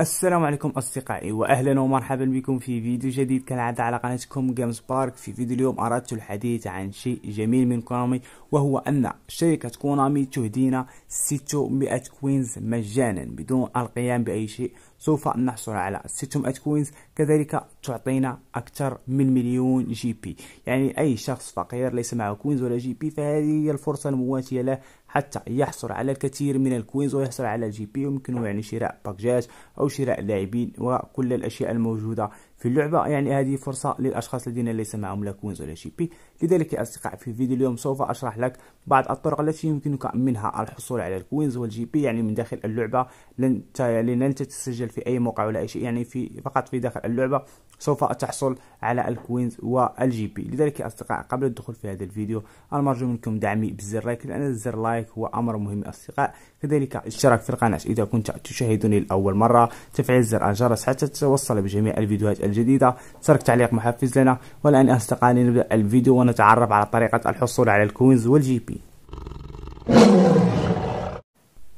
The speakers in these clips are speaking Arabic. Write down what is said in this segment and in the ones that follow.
السلام عليكم اصدقائي واهلا ومرحبا بكم في فيديو جديد كالعاده على قناتكم جيمز بارك في فيديو اليوم اردت الحديث عن شيء جميل من كونامي وهو ان شركه كونامي تهدينا 600 كوينز مجانا بدون القيام باي شيء سوف نحصل على 600 كوينز كذلك تعطينا اكثر من مليون جي بي يعني اي شخص فقير ليس معه كوينز ولا جي بي فهذه هي الفرصه المواتيه له حتى يحصل على الكثير من الكوينز ويحصل على جي بي ويمكنه يعني شراء باكجات أو شراء لاعبين وكل الأشياء الموجودة في اللعبة يعني هذه فرصة للأشخاص الذين ليس معهم لا كوينز ولا شيبي بي لذلك يا أصدقاء في فيديو اليوم سوف أشرح لك بعض الطرق التي يمكنك منها الحصول على الكوينز والجي بي يعني من داخل اللعبة لن لن تتسجل في أي موقع ولا أي شيء يعني في فقط في داخل اللعبة سوف تحصل على الكوينز والجي بي لذلك يا أصدقاء قبل الدخول في هذا الفيديو أنا مرجو منكم دعمي بزر لايك لأن الزر لايك هو أمر مهم يا أصدقاء كذلك اشترك في القناة إذا كنت تشاهدني لأول مرة تفعيل زر الجرس حتى تتوصل بجميع الفيديوهات الجديدة ترك تعليق محفز لنا والآن أصدقائي نبدأ الفيديو ونتعرف على طريقة الحصول على الكوينز والجي بي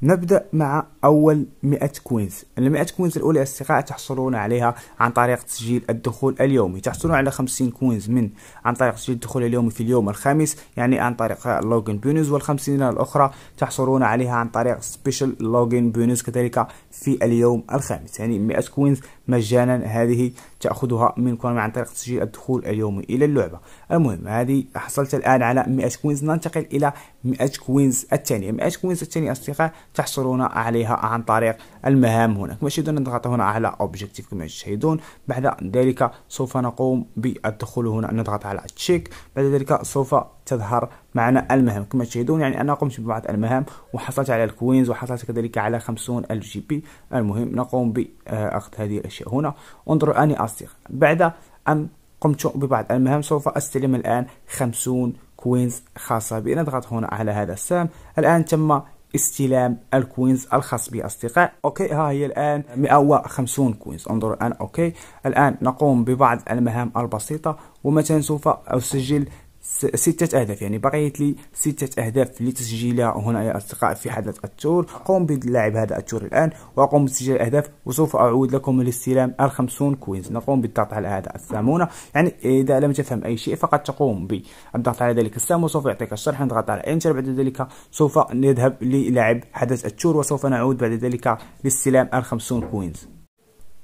نبدأ مع أول 100 كوينز ال 100 كوينز الأولى أصدقاء تحصلون عليها عن طريق تسجيل الدخول اليومي تحصلون على 50 كوينز من عن طريق تسجيل الدخول اليومي في اليوم الخامس يعني عن طريق اللوجن بونز وال50 الأخرى تحصلون عليها عن طريق سبيشال لوجن بونز كذلك في اليوم الخامس يعني 100 كوينز مجانا هذه تأخذها منكم عن طريق تسجيل الدخول اليومي إلى اللعبة المهم هذه حصلت الآن على 100 كوينز ننتقل إلى 100 كوينز الثانية 100 كوينز الثانية أصدقاء تحصلون عليها بها عن طريق المهام هناك ماشي دون نضغط هنا على اوبجيكتيف كما تشاهدون بعد ذلك سوف نقوم بالدخول هنا نضغط على تشيك بعد ذلك سوف تظهر معنا المهام كما تشاهدون يعني انا قمت ببعض المهام وحصلت على الكوينز وحصلت كذلك على 50 الف جي بي المهم نقوم باخذ هذه الاشياء هنا انظروا اني اصدق بعد ان قمت ببعض المهام سوف استلم الان 50 كوينز خاصة بي نضغط هنا على هذا السهم الآن تم استلام الكوينز الخاص بي اصدقاء أوكي ها هي الآن 150 كوينز انظروا الآن أوكي الآن نقوم ببعض المهام البسيطة ومتى سوف أسجل ستة أهداف يعني بقيت لي ستة أهداف لتسجيلها هنا يا أصدقاء في حدث التور قم باللعب هذا التور الآن وأقوم بتسجيل الأهداف وسوف أعود لكم لاستلام الخمسون كوينز نقوم بالضغط على هذا الثامونة يعني إذا لم تفهم أي شيء فقط تقوم بالضغط على ذلك السام وسوف يعطيك الشرح نضغط على إنتر بعد ذلك سوف نذهب للعب حدث التور وسوف نعود بعد ذلك لاستلام الخمسون كوينز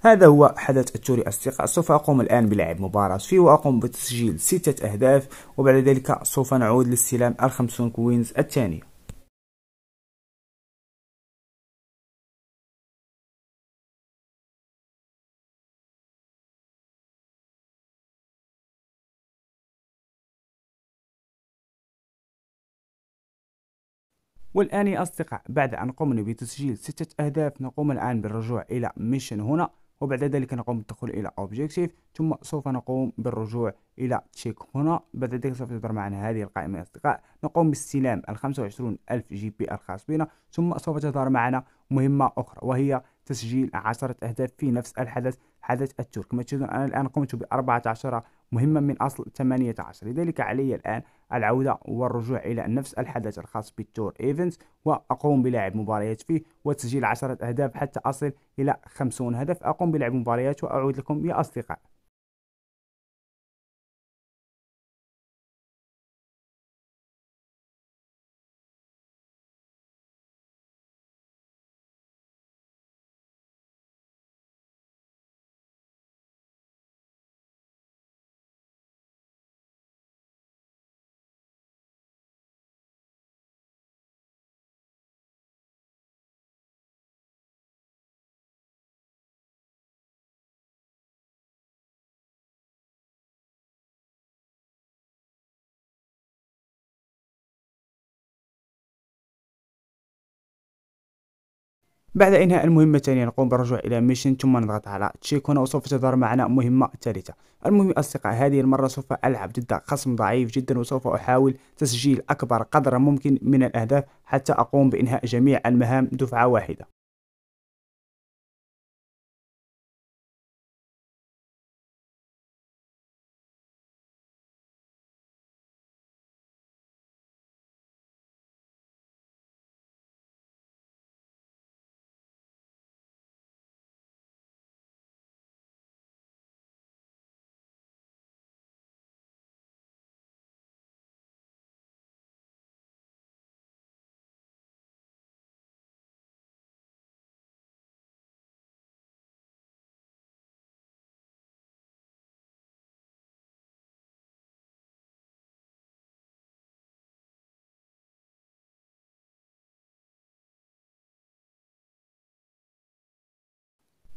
هذا هو حدث التوري أصدقاء سوف أقوم الآن بلعب مباراة فيه وأقوم بتسجيل ستة أهداف وبعد ذلك سوف نعود لاستلام الخمسون كوينز الثانية والآن يا أصدقاء بعد أن قمنا بتسجيل ستة أهداف نقوم الآن بالرجوع إلى ميشن هنا وبعد ذلك نقوم بالدخول الى اوبجيكتيف ثم سوف نقوم بالرجوع الى تشيك هنا بعد ذلك سوف تظهر معنا هذه القائمه يا اصدقاء نقوم باستلام ال 25000 جي بي الخاص بنا ثم سوف تظهر معنا مهمه اخرى وهي تسجيل 10 اهداف في نفس الحدث حدث التور كما تشاهدون انا الان قمت ب 14 مهما من أصل 18 لذلك علي الآن العودة والرجوع إلى نفس الحدث الخاص بالتور إيفنز وأقوم بلعب مباريات فيه وتسجيل عشرة أهداف حتى أصل إلى 50 هدف أقوم بلعب مباريات وأعود لكم يا أصدقائي بعد إنهاء المهمة الثانية نقوم بالرجوع إلى ميشن ثم نضغط على تشيك هنا وسوف تظهر معنا مهمة ثالثة المهم أصدقاء هذه المرة سوف ألعب ضد خصم ضعيف جدا وسوف أحاول تسجيل أكبر قدر ممكن من الأهداف حتى أقوم بإنهاء جميع المهام دفعة واحدة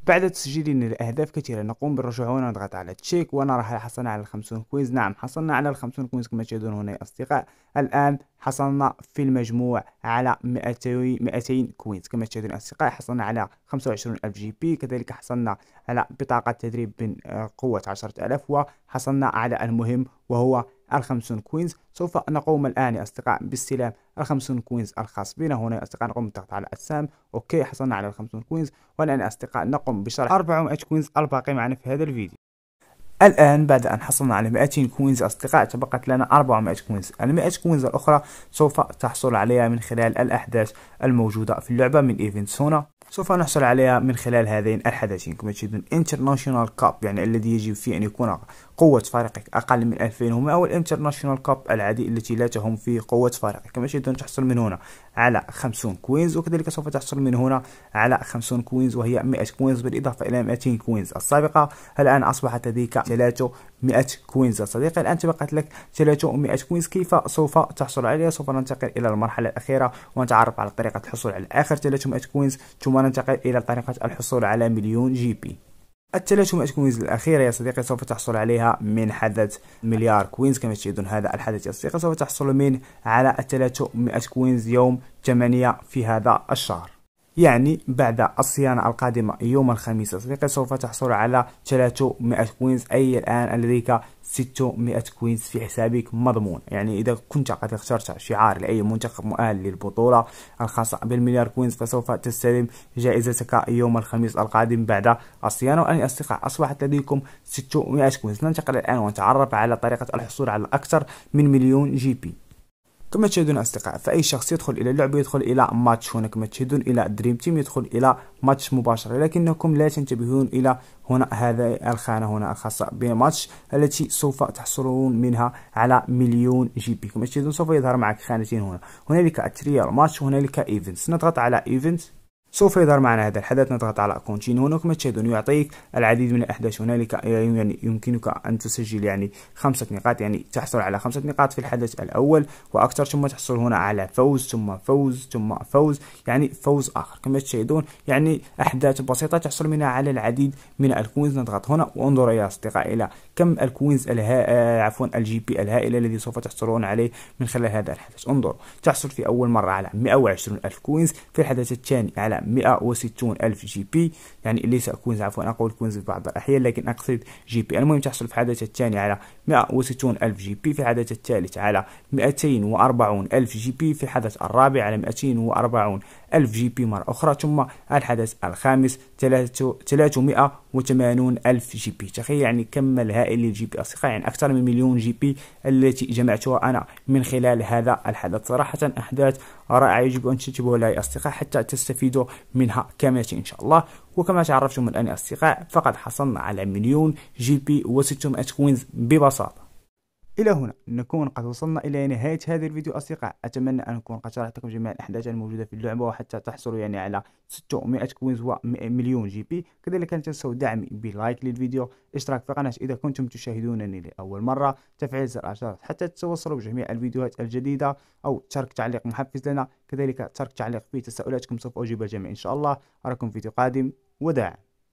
بعد تسجيل الأهداف كثيرة نقوم بالرجوع ونضغط على تشيك وأنا راح حصلنا على الخمسون كوينز نعم حصلنا على الخمسون كوينز كما تشاهدون هنا يا أصدقاء الآن حصلنا في المجموع على 200 200 كوينز كما تشاهدون اصدقائي حصلنا على 25000 ألف جي بي كذلك حصلنا على بطاقة تدريب من آه، قوة 10000 وحصلنا على المهم وهو الخمسون كوينز سوف نقوم الآن يا أصدقاء باستلام الخمسون كوينز الخاص بنا هنا يا أصدقاء نقوم بالضغط على السهم أوكي حصلنا على الخمسون كوينز والآن يا أصدقاء نقوم بشرح 400 كوينز الباقي معنا في هذا الفيديو الآن بعد أن حصلنا على 200 كوينز أصدقاء تبقت لنا 400 كوينز ال 100 كوينز الأخرى سوف تحصل عليها من خلال الأحداث الموجودة في اللعبة من إيفنتس هنا سوف نحصل عليها من خلال هذين الحدثين كما تشاهدون انترناشونال كاب يعني الذي يجب فيه أن يكون قوة فريقك أقل من 2000 هما أو الانترناشونال كاب العادي التي لا تهم فيه قوة فريقك كما تشاهدون تحصل من هنا على 50 كوينز وكذلك سوف تحصل من هنا على 50 كوينز وهي 100 كوينز بالإضافة إلى 200 كوينز السابقة الآن أصبحت لديك 300 كوينز صديقي الآن تبقت لك 300 كوينز كيف سوف تحصل عليها سوف ننتقل إلى المرحلة الأخيرة ونتعرف على طريقة الحصول على آخر 300 كوينز ثم وننتقل إلى طريقة الحصول على مليون جي بي الثلاث مئة كوينز الأخيرة يا صديقي سوف تحصل عليها من حدث مليار كوينز كما تشاهدون هذا الحدث يا صديقي سوف تحصل من على الثلاث مئة كوينز يوم 8 في هذا الشهر يعني بعد الصيانة القادمة يوم الخميس صديقي سوف تحصل على 300 كوينز أي الآن لديك 600 كوينز في حسابك مضمون يعني إذا كنت قد اخترت شعار لأي منتخب مؤهل للبطولة الخاصة بالمليار كوينز فسوف تستلم جائزتك يوم الخميس القادم بعد الصيانة وأن أصدقاء أصبحت لديكم 600 كوينز ننتقل الآن ونتعرف على طريقة الحصول على أكثر من مليون جي بي كما تشاهدون أصدقاء فأي شخص يدخل إلى اللعبة يدخل إلى ماتش هنا كما تشاهدون إلى دريم تيم يدخل إلى ماتش مباشره لكنكم لا تنتبهون إلى هنا هذا الخانة هنا الخاصة بماتش التي سوف تحصلون منها على مليون جي بي كما تشاهدون سوف يظهر معك خانتين هنا هنالك أتريال ماتش هنالك إيفنتس نضغط على إيفنتس سوف يظهر معنا هذا الحدث نضغط على كونتينيو هنا كما تشاهدون يعطيك العديد من الأحداث هنالك يعني يمكنك أن تسجل يعني خمسة نقاط يعني تحصل على خمسة نقاط في الحدث الأول وأكثر ثم تحصل هنا على فوز ثم فوز ثم فوز يعني فوز آخر كما تشاهدون يعني أحداث بسيطة تحصل منها على العديد من الكوينز نضغط هنا وانظر يا اصدقائي إلى كم الكوينز الها... آه، عفوا الجي بي الهائل الذي سوف تحصلون عليه من خلال هذا الحدث انظر تحصل في أول مرة على 120 ألف كوينز في الحدث الثاني على 160 ألف جي بي يعني ليس كونز عفوا أقول كونز في بعض الأحيان لكن أقصد جي بي المهم تحصل في الحدث الثاني على 160 ألف جي بي في الحدث الثالث على 240 ألف جي بي في الحدث الرابع على 240 ألف جي بي مرة أخرى ثم الحدث الخامس 380 ألف جي بي تخيل يعني كم الهائل للجي بي أصدقائي يعني أكثر من مليون جي بي التي جمعتها أنا من خلال هذا الحدث صراحة أحداث رائعة يجب أن تنتبهوا لها يا أصدقاء حتى تستفيدوا منها كاملة إن شاء الله وكما تعرفتم الآن يا أصدقاء فقد حصلنا على مليون جي بي و600 كوينز ببساطة إلى هنا نكون قد وصلنا إلى نهاية هذا الفيديو أصدقاء أتمنى أن أكون قد شرحت لكم جميع الأحداث الموجودة في اللعبة وحتى تحصلوا يعني على 600 كوينز ومليون جي بي كذلك لا تنسوا دعمي بلايك للفيديو اشتراك في القناة إذا كنتم تشاهدونني لأول مرة تفعيل زر الجرس حتى تتوصلوا بجميع الفيديوهات الجديدة أو ترك تعليق محفز لنا كذلك ترك تعليق في تساؤلاتكم سوف أجيب الجميع إن شاء الله أراكم فيديو قادم وداعا